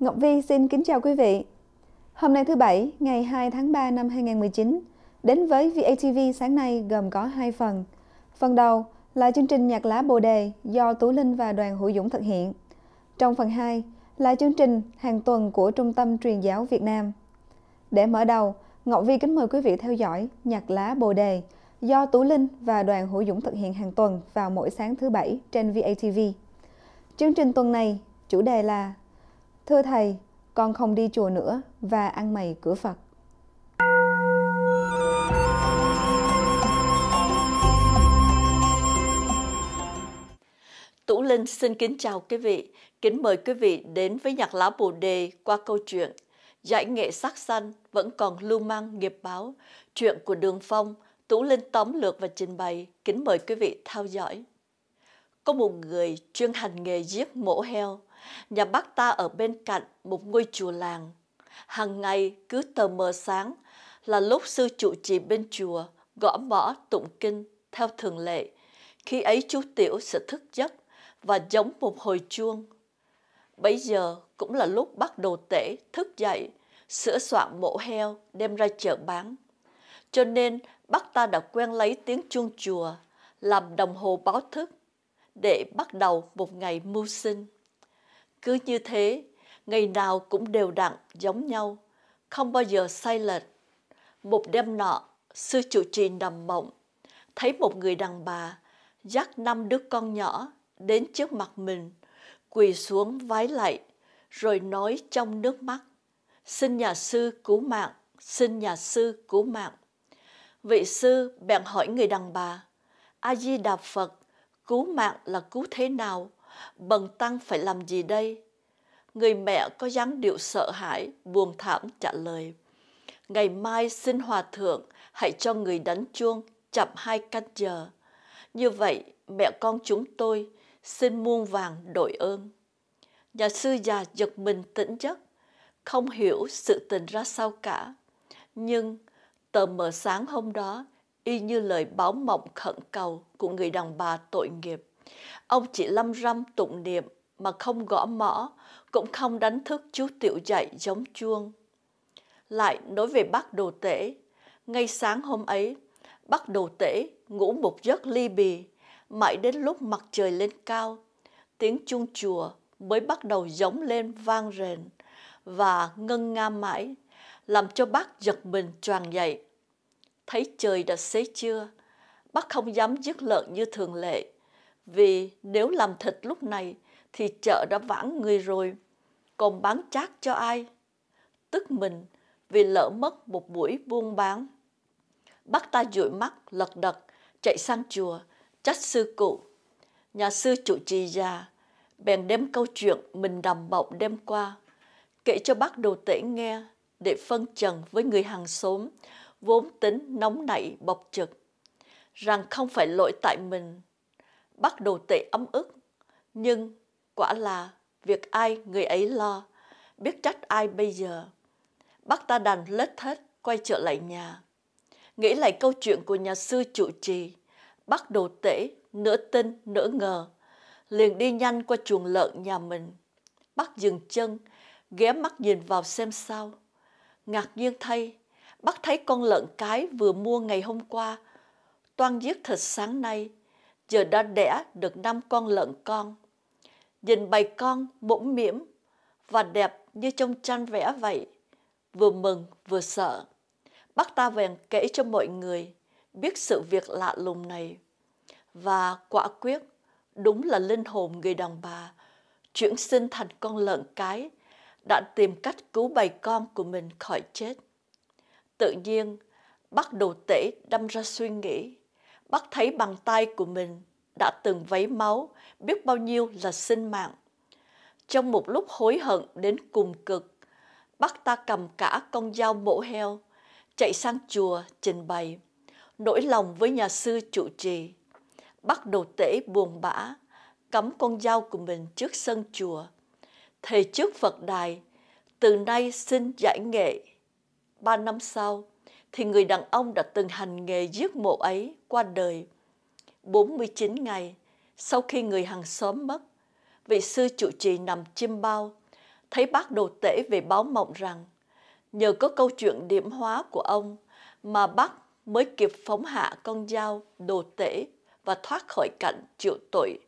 Ngọc Vi xin kính chào quý vị. Hôm nay thứ Bảy, ngày 2 tháng 3 năm 2019, đến với VATV sáng nay gồm có hai phần. Phần đầu là chương trình Nhạc lá Bồ Đề do Tú Linh và đoàn Hữu Dũng thực hiện. Trong phần 2 là chương trình hàng tuần của Trung tâm Truyền giáo Việt Nam. Để mở đầu, Ngọc Vi kính mời quý vị theo dõi Nhạc lá Bồ Đề do Tú Linh và đoàn Hữu Dũng thực hiện hàng tuần vào mỗi sáng thứ Bảy trên VATV. Chương trình tuần này, chủ đề là Thưa thầy, con không đi chùa nữa và ăn mày cửa Phật. Tú Linh xin kính chào quý vị. Kính mời quý vị đến với nhạc lá Bồ Đề qua câu chuyện Giải nghệ sắc xanh vẫn còn lưu mang nghiệp báo. Chuyện của Đường Phong, Tú Linh tóm lược và trình bày. Kính mời quý vị theo dõi. Có một người chuyên hành nghề giết mổ heo. Nhà bác ta ở bên cạnh một ngôi chùa làng. Hàng ngày cứ tờ mờ sáng là lúc sư trụ trì bên chùa gõ mõ tụng kinh theo thường lệ. Khi ấy chú Tiểu sẽ thức giấc và giống một hồi chuông. bây giờ cũng là lúc bắt đầu tể thức dậy, sửa soạn mổ heo đem ra chợ bán. Cho nên bác ta đã quen lấy tiếng chuông chùa làm đồng hồ báo thức để bắt đầu một ngày mưu sinh. Cứ như thế, ngày nào cũng đều đặn giống nhau, không bao giờ sai lệch. Một đêm nọ, sư trụ trì nằm mộng, thấy một người đàn bà dắt năm đứa con nhỏ đến trước mặt mình, quỳ xuống vái lạy, rồi nói trong nước mắt, xin nhà sư cứu mạng, xin nhà sư cứu mạng. Vị sư bèn hỏi người đàn bà, A-di-đà Phật, cứu mạng là cứu thế nào? bần tăng phải làm gì đây? Người mẹ có dáng điệu sợ hãi, buồn thảm trả lời. Ngày mai xin hòa thượng, hãy cho người đánh chuông, chậm hai canh giờ. Như vậy, mẹ con chúng tôi xin muôn vàng đội ơn. Nhà sư già giật mình tỉnh giấc, không hiểu sự tình ra sao cả. Nhưng tờ mờ sáng hôm đó y như lời báo mộng khẩn cầu của người đàn bà tội nghiệp. Ông chỉ lâm râm tụng niệm mà không gõ mõ, cũng không đánh thức chú tiểu dậy giống chuông. Lại nói về bác đồ tể, ngay sáng hôm ấy, bác đồ tể ngủ một giấc ly bì, mãi đến lúc mặt trời lên cao, tiếng chuông chùa mới bắt đầu giống lên vang rền và ngân nga mãi, làm cho bác giật mình tròn dậy. Thấy trời đã xế chưa bác không dám dứt lợn như thường lệ, vì nếu làm thịt lúc này thì chợ đã vãng người rồi, còn bán chát cho ai? Tức mình vì lỡ mất một buổi buôn bán. Bác ta dụi mắt lật đật chạy sang chùa trách sư cụ. Nhà sư chủ trì già bèn đem câu chuyện mình đầm bọc đêm qua kể cho bác đồ tể nghe để phân trần với người hàng xóm vốn tính nóng nảy bộc trực rằng không phải lỗi tại mình bắt đầu tệ ấm ức. Nhưng quả là việc ai người ấy lo, biết trách ai bây giờ. Bác ta đành lết hết quay trở lại nhà. Nghĩ lại câu chuyện của nhà sư trụ trì, bắt đồ tể, nửa tin, nửa ngờ. Liền đi nhanh qua chuồng lợn nhà mình. Bác dừng chân, ghé mắt nhìn vào xem sao. Ngạc nhiên thay, bác thấy con lợn cái vừa mua ngày hôm qua, toan giết thịt sáng nay, giờ đã đẻ được năm con lợn con. Nhìn bầy con mũm mĩm và đẹp như trong tranh vẽ vậy, vừa mừng vừa sợ. Bác ta bèn kể cho mọi người biết sự việc lạ lùng này. Và quả quyết, đúng là linh hồn người đàn bà, chuyển sinh thành con lợn cái, đã tìm cách cứu bầy con của mình khỏi chết. Tự nhiên, bác đồ tể đâm ra suy nghĩ bắt thấy bàn tay của mình đã từng vấy máu, biết bao nhiêu là sinh mạng. Trong một lúc hối hận đến cùng cực, bác ta cầm cả con dao mổ heo, chạy sang chùa trình bày, nỗi lòng với nhà sư trụ trì. Bác đồ tể buồn bã, cắm con dao của mình trước sân chùa. Thầy trước Phật đài, từ nay xin giải nghệ. Ba năm sau, thì người đàn ông đã từng hành nghề giết mộ ấy qua đời. 49 ngày sau khi người hàng xóm mất, vị sư trụ trì nằm chiêm bao, thấy bác đồ tể về báo mộng rằng nhờ có câu chuyện điểm hóa của ông mà bác mới kịp phóng hạ con dao đồ tể và thoát khỏi cảnh chịu tội,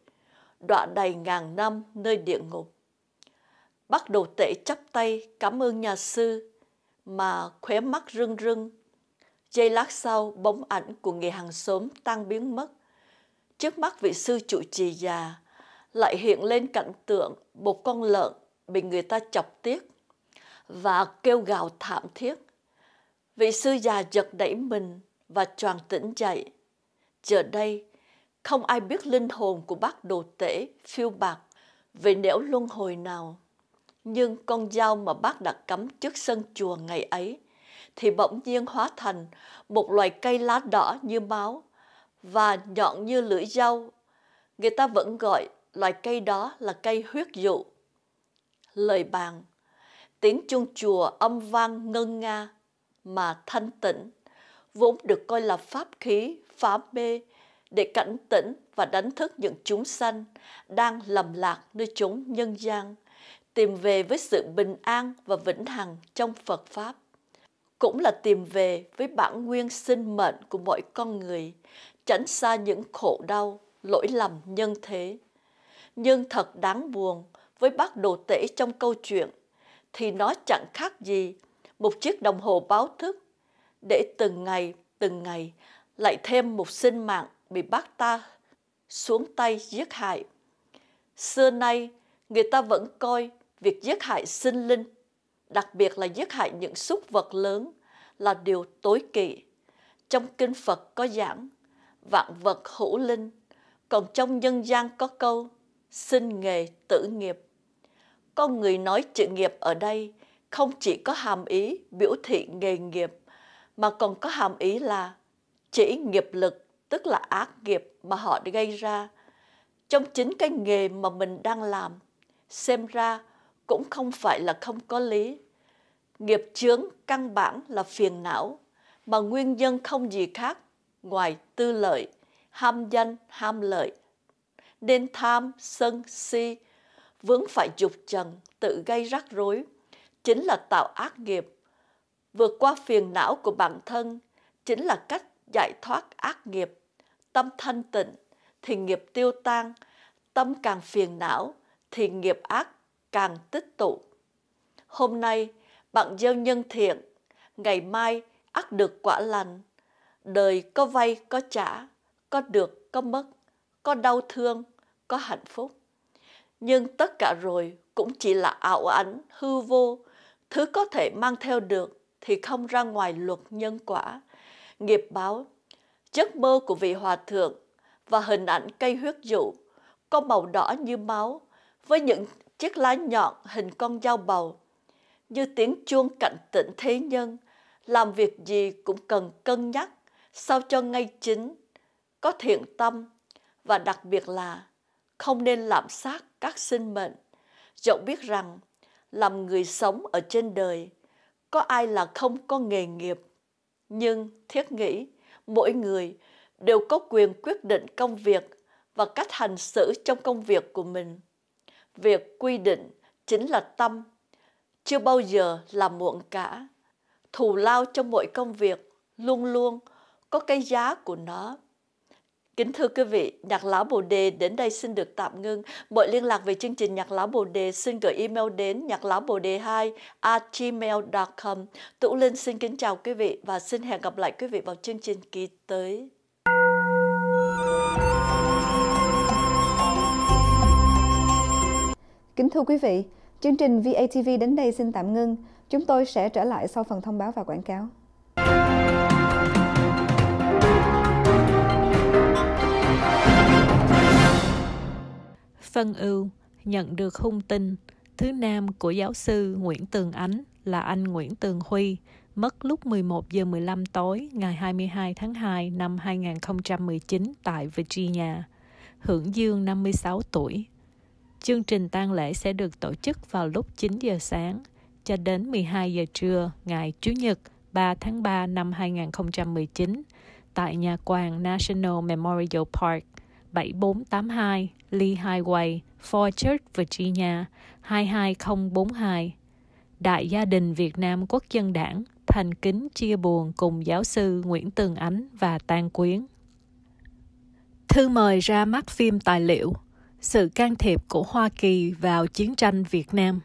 đọa đầy ngàn năm nơi địa ngục. Bác đồ tể chắp tay cảm ơn nhà sư mà khóe mắt rưng rưng Giây lát sau, bóng ảnh của người hàng xóm tan biến mất. Trước mắt vị sư trụ trì già, lại hiện lên cảnh tượng một con lợn bị người ta chọc tiếc và kêu gào thảm thiết. Vị sư già giật đẩy mình và choàng tỉnh dậy. Giờ đây, không ai biết linh hồn của bác đồ tể phiêu bạc về nẻo luân hồi nào. Nhưng con dao mà bác đặt cắm trước sân chùa ngày ấy thì bỗng nhiên hóa thành một loài cây lá đỏ như máu và nhọn như lưỡi dao. Người ta vẫn gọi loài cây đó là cây huyết dụ. Lời bàn, tiếng chuông chùa âm vang ngân nga mà thanh tịnh, vốn được coi là pháp khí phá mê để cảnh tỉnh và đánh thức những chúng sanh đang lầm lạc nơi chốn nhân gian, tìm về với sự bình an và vĩnh hằng trong Phật Pháp cũng là tìm về với bản nguyên sinh mệnh của mọi con người, tránh xa những khổ đau, lỗi lầm nhân thế. Nhưng thật đáng buồn, với bác đồ tể trong câu chuyện, thì nó chẳng khác gì một chiếc đồng hồ báo thức, để từng ngày, từng ngày lại thêm một sinh mạng bị bác ta xuống tay giết hại. Xưa nay, người ta vẫn coi việc giết hại sinh linh đặc biệt là giết hại những súc vật lớn là điều tối kỵ. Trong kinh Phật có giảng, vạn vật hữu linh, còn trong nhân gian có câu, sinh nghề tử nghiệp. Con người nói chữ nghiệp ở đây không chỉ có hàm ý biểu thị nghề nghiệp, mà còn có hàm ý là chỉ nghiệp lực, tức là ác nghiệp mà họ gây ra. Trong chính cái nghề mà mình đang làm, xem ra cũng không phải là không có lý. Nghiệp chướng căn bản là phiền não, mà nguyên nhân không gì khác ngoài tư lợi, ham danh, ham lợi. Nên tham, sân, si, vướng phải dục trần, tự gây rắc rối, chính là tạo ác nghiệp. Vượt qua phiền não của bản thân, chính là cách giải thoát ác nghiệp. Tâm thanh tịnh thì nghiệp tiêu tan, tâm càng phiền não thì nghiệp ác càng tích tụ. Hôm nay bạn gieo nhân thiện, ngày mai ắt được quả lành. Đời có vay có trả, có được có mất, có đau thương, có hạnh phúc. Nhưng tất cả rồi cũng chỉ là ảo ảnh, hư vô, thứ có thể mang theo được thì không ra ngoài luật nhân quả. Nghiệp báo, giấc mơ của vị hòa thượng và hình ảnh cây huyết dụ có màu đỏ như máu với những chiếc lá nhọn hình con dao bầu. Như tiếng chuông cảnh tỉnh thế nhân, làm việc gì cũng cần cân nhắc sao cho ngay chính, có thiện tâm và đặc biệt là không nên làm sát các sinh mệnh. Dẫu biết rằng làm người sống ở trên đời, có ai là không có nghề nghiệp. Nhưng thiết nghĩ mỗi người đều có quyền quyết định công việc và cách hành xử trong công việc của mình việc quy định chính là tâm, chưa bao giờ là muộn cả. Thù lao trong mọi công việc luôn luôn có cái giá của nó. Kính thưa quý vị, Nhạc Lão Bồ Đề đến đây xin được tạm ngưng. Mọi liên lạc về chương trình Nhạc Lão Bồ Đề xin gửi email đến nhạc lão bồ đề 2 gmail.com. Tụ Linh xin kính chào quý vị và xin hẹn gặp lại quý vị vào chương trình kỳ tới. Kính thưa quý vị, chương trình VATV đến đây xin tạm ngưng. Chúng tôi sẽ trở lại sau phần thông báo và quảng cáo. Phân ưu nhận được hung tin thứ nam của giáo sư Nguyễn Tường Ánh là anh Nguyễn Tường Huy, mất lúc 11 giờ 15 tối ngày 22 tháng 2 năm 2019 tại Virginia, hưởng dương 56 tuổi. Chương trình tang lễ sẽ được tổ chức vào lúc 9 giờ sáng cho đến 12 giờ trưa ngày Chủ nhật 3 tháng 3 năm 2019 tại nhà quan National Memorial Park 7482 Lee Highway, Fort Church, Virginia 22042. Đại gia đình Việt Nam Quốc dân đảng thành kính chia buồn cùng giáo sư Nguyễn Tường Ánh và tang Quyến. Thư mời ra mắt phim tài liệu sự can thiệp của Hoa Kỳ vào chiến tranh Việt Nam.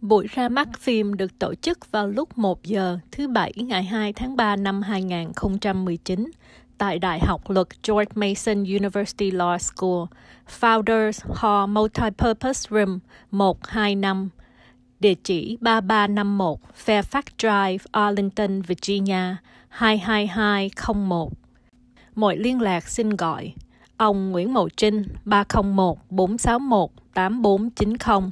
Buổi ra mắt phim được tổ chức vào lúc 1 giờ thứ Bảy ngày 2 tháng 3 năm 2019 tại Đại học Luật George Mason University Law School, Founders Hall Multipurpose Room 125, địa chỉ 3351 Fairfax Drive, Arlington, Virginia 22201. Mọi liên lạc xin gọi 0983-822-2939. Ông Nguyễn Mậu Trinh 301 461 8490